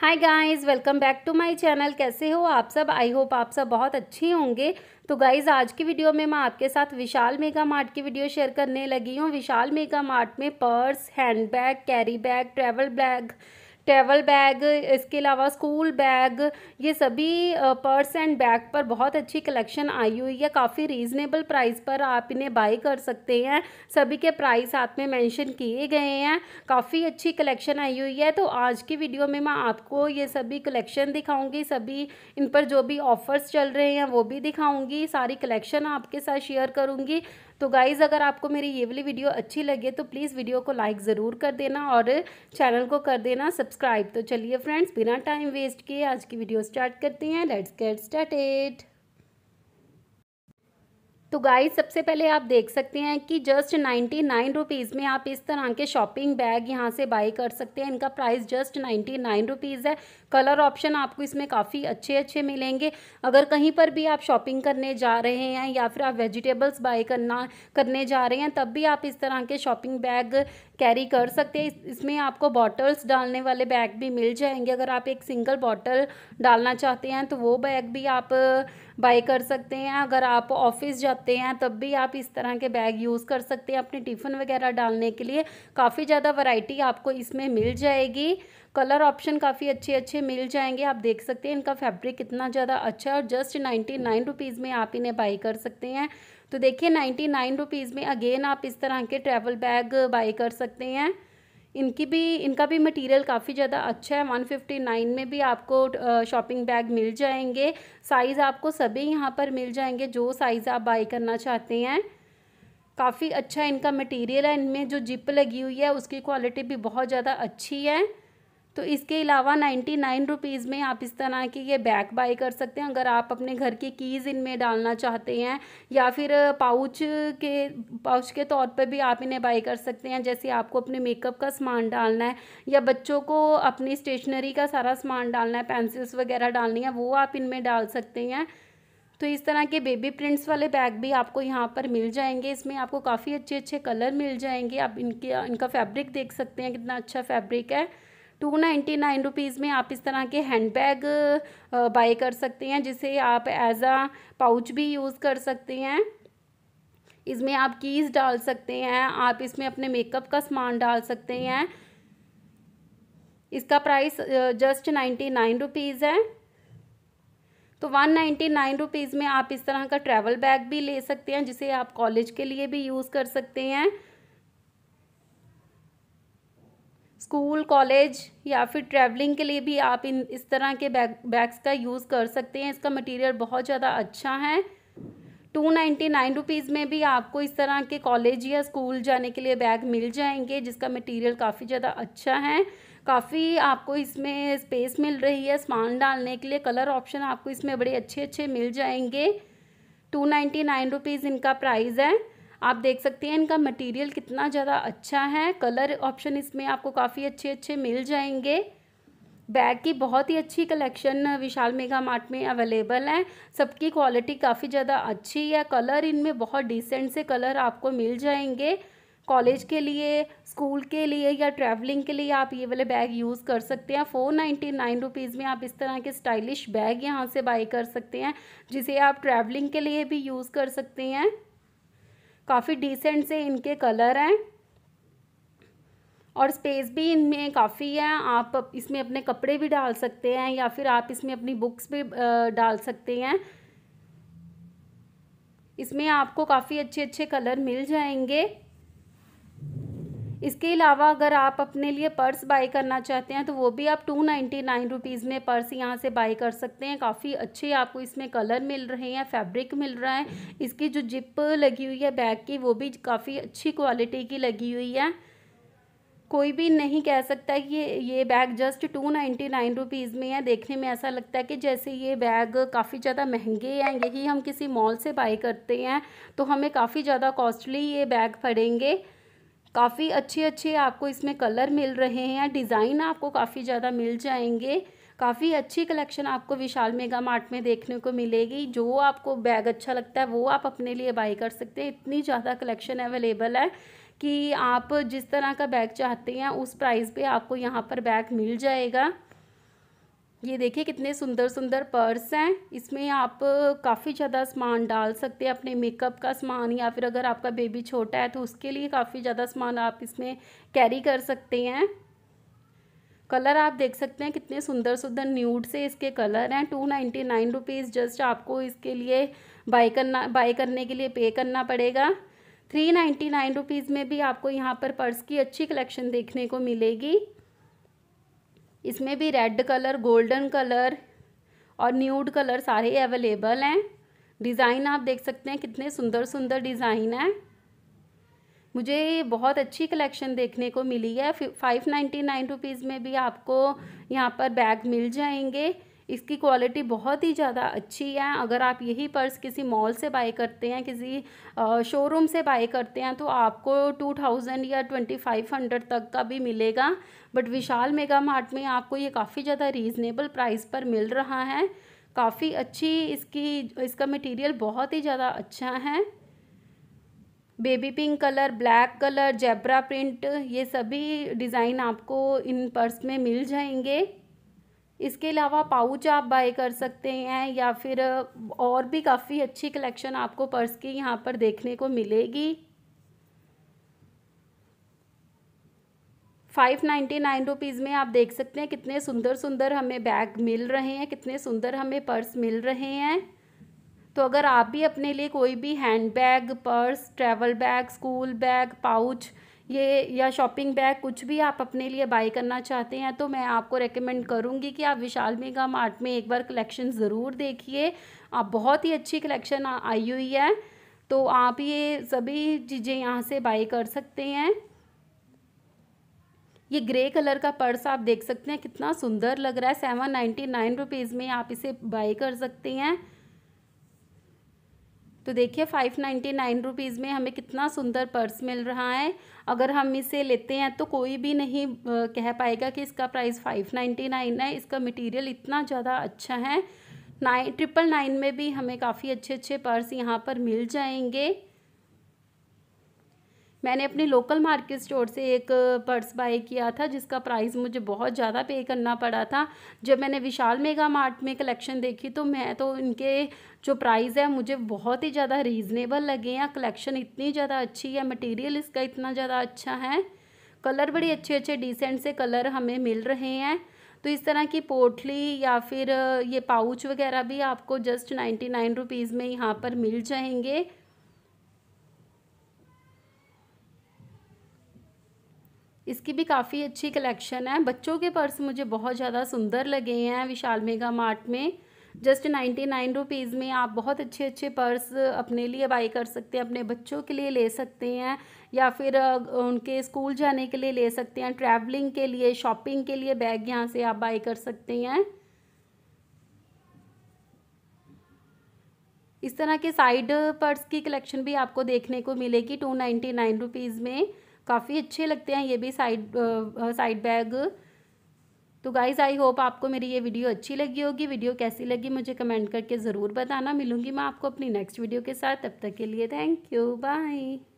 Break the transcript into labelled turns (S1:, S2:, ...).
S1: hi guys welcome back to my channel कैसे हो आप सब आई होप आप सब बहुत अच्छे होंगे तो गाइज़ आज की वीडियो में मैं आपके साथ विशाल मेगा मार्ट की वीडियो शेयर करने लगी हूँ विशाल मेगा मार्ट में purse hand bag carry bag travel bag travel bag इसके अलावा स्कूल बैग ये सभी पर्स एंड बैग पर बहुत अच्छी कलेक्शन आई हुई है काफ़ी रीज़नेबल प्राइस पर आप इन्हें बाई कर सकते हैं सभी के प्राइस साथ में मेंशन किए गए हैं काफ़ी अच्छी कलेक्शन आई हुई है तो आज की वीडियो में मैं आपको ये सभी कलेक्शन दिखाऊंगी सभी इन पर जो भी ऑफ़र्स चल रहे हैं वो भी दिखाऊँगी सारी कलेक्शन आपके साथ शेयर करूँगी तो गाइज़ अगर आपको मेरी ये वाली वीडियो अच्छी लगे तो प्लीज़ वीडियो को लाइक ज़रूर कर देना और चैनल को कर देना सब्सक्राइब तो चलिए फ्रेंड्स बिना टाइम वेस्ट किए आज की वीडियो स्टार्ट करते हैं लेट्स गेट स्टार्टेड तो गाइस सबसे पहले आप देख सकते हैं कि जस्ट नाइन्टी नाइन रुपीज़ में आप इस तरह के शॉपिंग बैग यहाँ से बाई कर सकते हैं इनका price just ninety nine rupees है कलर ऑप्शन आपको इसमें काफ़ी अच्छे अच्छे मिलेंगे अगर कहीं पर भी आप शॉपिंग करने जा रहे हैं या फिर आप वेजिटेबल्स बाई करना करने जा रहे हैं तब भी आप इस तरह के शॉपिंग बैग कैरी कर सकते हैं इसमें आपको बॉटल्स डालने वाले बैग भी मिल जाएंगे अगर आप एक सिंगल बॉटल डालना चाहते हैं तो वो बैग भी आप बाई कर सकते हैं अगर आप ऑफिस जाते हैं तब भी आप इस तरह के बैग यूज़ कर सकते हैं अपने टिफ़िन वगैरह डालने के लिए काफ़ी ज़्यादा वैरायटी आपको इसमें मिल जाएगी कलर ऑप्शन काफ़ी अच्छे अच्छे मिल जाएंगे आप देख सकते हैं इनका फैब्रिक कितना ज़्यादा अच्छा है और जस्ट नाइन्टी नाइन रुपीज़ में आप इन्हें बाई कर सकते हैं तो देखिए नाइन्टी नाइन रुपीज़ में अगेन आप इस तरह के ट्रैवल बैग बाई कर सकते हैं इनकी भी इनका भी मटेरियल काफ़ी ज़्यादा अच्छा है वन फिफ्टी नाइन में भी आपको शॉपिंग बैग मिल जाएंगे साइज़ आपको सभी यहाँ पर मिल जाएंगे जो साइज़ आप बाई करना चाहते हैं काफ़ी अच्छा इनका मटेरियल है इनमें जो जिप लगी हुई है उसकी क्वालिटी भी बहुत ज़्यादा अच्छी है तो इसके अलावा नाइन्टी नाइन रुपीज़ में आप इस तरह के ये बैग बाय कर सकते हैं अगर आप अपने घर की कीज़ इनमें डालना चाहते हैं या फिर पाउच के पाउच के तौर पर भी आप इन्हें बाई कर सकते हैं जैसे आपको अपने मेकअप का सामान डालना है या बच्चों को अपनी स्टेशनरी का सारा सामान डालना है पेंसिल्स वगैरह डालनी है वो आप इनमें डाल सकते हैं तो इस तरह के बेबी प्रिंट्स वाले बैग भी आपको यहाँ पर मिल जाएंगे इसमें आपको काफ़ी अच्छे अच्छे कलर मिल जाएंगे आप इनके इनका फैब्रिक देख सकते हैं कितना अच्छा फैब्रिक है टू नाइन्टी नाइन रुपीज़ में आप इस तरह के हैंड बैग बाय कर सकते हैं जिसे आप एज आ पाउच भी यूज़ कर सकते हैं इसमें आप कीज़ डाल सकते हैं आप इसमें अपने मेकअप का सामान डाल सकते हैं इसका price just ninety nine rupees है तो वन नाइन्टी नाइन रुपीज़ में आप इस तरह का ट्रैवल बैग भी ले सकते हैं जिसे आप कॉलेज के लिए भी यूज़ कर सकते हैं स्कूल कॉलेज या फिर ट्रैवलिंग के लिए भी आप इन इस तरह के बैग बैग्स का यूज़ कर सकते हैं इसका मटेरियल बहुत ज़्यादा अच्छा है टू नाइन्टी नाइन रुपीज़ में भी आपको इस तरह के कॉलेज या स्कूल जाने के लिए बैग मिल जाएंगे जिसका मटेरियल काफ़ी ज़्यादा अच्छा है काफ़ी आपको इसमें स्पेस मिल रही है सामान डालने के लिए कलर ऑप्शन आपको इसमें बड़े अच्छे अच्छे मिल जाएंगे टू नाइन्टी नाइन रुपीज़ इनका प्राइस है आप देख सकते हैं इनका मटेरियल कितना ज़्यादा अच्छा है कलर ऑप्शन इसमें आपको काफ़ी अच्छे अच्छे मिल जाएंगे बैग की बहुत ही अच्छी कलेक्शन विशाल मेगा मार्ट में अवेलेबल है सबकी क्वालिटी काफ़ी ज़्यादा अच्छी है कलर इनमें बहुत डिसेंट से कलर आपको मिल जाएंगे कॉलेज के लिए स्कूल के लिए या ट्रैवलिंग के लिए आप ये वाले बैग यूज़ कर सकते हैं फ़ोर नाइन्टी नाइन रुपीज़ में आप इस तरह के स्टाइलिश बैग यहाँ से बाई कर सकते हैं जिसे आप ट्रैवलिंग के लिए भी यूज़ कर सकते हैं काफ़ी डिसेंट से इनके कलर हैं और स्पेस भी इनमें काफ़ी है आप इसमें अपने कपड़े भी डाल सकते हैं या फिर आप इसमें अपनी बुक्स भी डाल सकते हैं इसमें आपको काफ़ी अच्छे अच्छे कलर मिल जाएंगे इसके अलावा अगर आप अपने लिए पर्स बाई करना चाहते हैं तो वो भी आप टू नाइन्टी नाइन रुपीज़ में पर्स यहाँ से बाई कर सकते हैं काफ़ी अच्छे आपको इसमें कलर मिल रहे हैं फैब्रिक मिल रहा है इसकी जो जिप लगी हुई है बैग की वो भी काफ़ी अच्छी क्वालिटी की लगी हुई है कोई भी नहीं कह सकता कि ये ये bag just two ninety nine rupees में है देखने में ऐसा लगता है कि जैसे ये बैग काफ़ी ज़्यादा महंगे हैं यही हम किसी मॉल से बाई करते हैं तो हमें काफ़ी ज़्यादा कॉस्टली ये बैग पड़ेंगे काफ़ी अच्छे अच्छे आपको इसमें कलर मिल रहे हैं डिज़ाइन आपको काफ़ी ज़्यादा मिल जाएंगे काफ़ी अच्छी कलेक्शन आपको विशाल मेगा मार्ट में देखने को मिलेगी जो आपको बैग अच्छा लगता है वो आप अपने लिए बाई कर सकते हैं इतनी ज़्यादा कलेक्शन अवेलेबल है कि आप जिस तरह का बैग चाहते हैं उस प्राइस पे आपको यहाँ पर बैग मिल जाएगा ये देखिए कितने सुंदर सुंदर पर्स हैं इसमें आप काफ़ी ज़्यादा सामान डाल सकते हैं अपने मेकअप का सामान या फिर अगर आपका बेबी छोटा है तो उसके लिए काफ़ी ज़्यादा सामान आप इसमें कैरी कर सकते हैं कलर आप देख सकते हैं कितने सुंदर सुंदर न्यूड से इसके कलर हैं two ninety nine rupees just आपको इसके लिए बाई करना बाई करने के लिए पे करना पड़ेगा थ्री नाइन्टी नाइन रुपीज़ में भी आपको यहाँ पर पर्स की अच्छी कलेक्शन देखने को मिलेगी इसमें भी रेड कलर गोल्डन कलर और न्यूड कलर सारे अवेलेबल हैं डिज़ाइन आप देख सकते हैं कितने सुंदर सुंदर डिज़ाइन हैं मुझे बहुत अच्छी कलेक्शन देखने को मिली है फाइव नाइन्टी नाइन रुपीज़ में भी आपको यहाँ पर बैग मिल जाएंगे इसकी क्वालिटी बहुत ही ज़्यादा अच्छी है अगर आप यही पर्स किसी मॉल से बाई करते हैं किसी शोरूम से बाई करते हैं तो आपको टू थाउजेंड या ट्वेंटी फाइव हंड्रेड तक का भी मिलेगा बट विशाल मेगा मार्ट में आपको ये काफ़ी ज़्यादा रीज़नेबल प्राइस पर मिल रहा है काफ़ी अच्छी इसकी इसका मटेरियल बहुत ही ज़्यादा अच्छा है baby pink colour black colour zebra print ये सभी डिज़ाइन आपको इन पर्स में मिल जाएंगे इसके अलावा पाउच आप बाय कर सकते हैं या फिर और भी काफ़ी अच्छी कलेक्शन आपको पर्स की यहाँ पर देखने को मिलेगी फाइव नाइन्टी नाइन रुपीज़ में आप देख सकते हैं कितने सुंदर सुंदर हमें बैग मिल रहे हैं कितने सुंदर हमें पर्स मिल रहे हैं तो अगर आप भी अपने लिए कोई भी hand bag purse travel bag school bag pouch ये या शॉपिंग बैग कुछ भी आप अपने लिए बाई करना चाहते हैं तो मैं आपको रेकमेंड करूँगी कि आप विशाल मेगा मार्ट में एक बार कलेक्शन ज़रूर देखिए आप बहुत ही अच्छी कलेक्शन आई हुई है तो आप ये सभी चीज़ें यहाँ से बाई कर सकते हैं ये ग्रे कलर का पर्स आप देख सकते हैं कितना सुंदर लग रहा है सेवन नाइन्टी नाइन रुपीज़ में आप इसे बाई कर सकते हैं तो देखिए फाइव नाइन्टी नाइन रुपीज़ में हमें कितना सुंदर पर्स मिल रहा है अगर हम इसे लेते हैं तो कोई भी नहीं कह पाएगा कि इसका प्राइस फाइव नाइन्टी नाइन है इसका मटेरियल इतना ज़्यादा अच्छा है नाइन ट्रिपल नाइन में भी हमें काफ़ी अच्छे अच्छे पर्स यहाँ पर मिल जाएंगे मैंने अपने लोकल मार्केट स्टोर से एक पर्स बाई किया था जिसका प्राइस मुझे बहुत ज़्यादा पे करना पड़ा था जब मैंने विशाल मेगा मार्ट में कलेक्शन देखी तो मैं तो इनके जो प्राइस है मुझे बहुत ही ज़्यादा रीज़नेबल लगे हैं कलेक्शन इतनी ज़्यादा अच्छी है मटेरियल इसका इतना ज़्यादा अच्छा है कलर बड़े अच्छे अच्छे डिसेंट से कलर हमें मिल रहे हैं तो इस तरह की पोटली या फिर ये पाउच वगैरह भी आपको जस्ट नाइन्टी नाइन रुपीज़ में यहाँ पर मिल जाएंगे इसकी भी काफ़ी अच्छी कलेक्शन है बच्चों के पर्स मुझे बहुत ज़्यादा सुंदर लगे हैं विशाल मेगा मार्ट में जस्ट नाइन्टी नाइन रुपीज़ में आप बहुत अच्छे अच्छे पर्स अपने लिए बाई कर सकते हैं अपने बच्चों के लिए ले सकते हैं या फिर उनके स्कूल जाने के लिए ले सकते हैं ट्रैवलिंग के लिए शॉपिंग के लिए बैग यहाँ से आप बाई कर सकते हैं इस तरह के साइड पर्स की कलेक्शन भी आपको देखने को मिलेगी टू नाइन्टी नाइन रुपीज़ में काफ़ी अच्छे लगते हैं ये भी साइड साइड बैग तो गाइज़ आई होप आपको मेरी ये वीडियो अच्छी लगी होगी वीडियो कैसी लगी मुझे कमेंट करके ज़रूर बताना मिलूँगी मैं आपको अपनी नेक्स्ट वीडियो के साथ तब तक के लिए थैंक यू बाय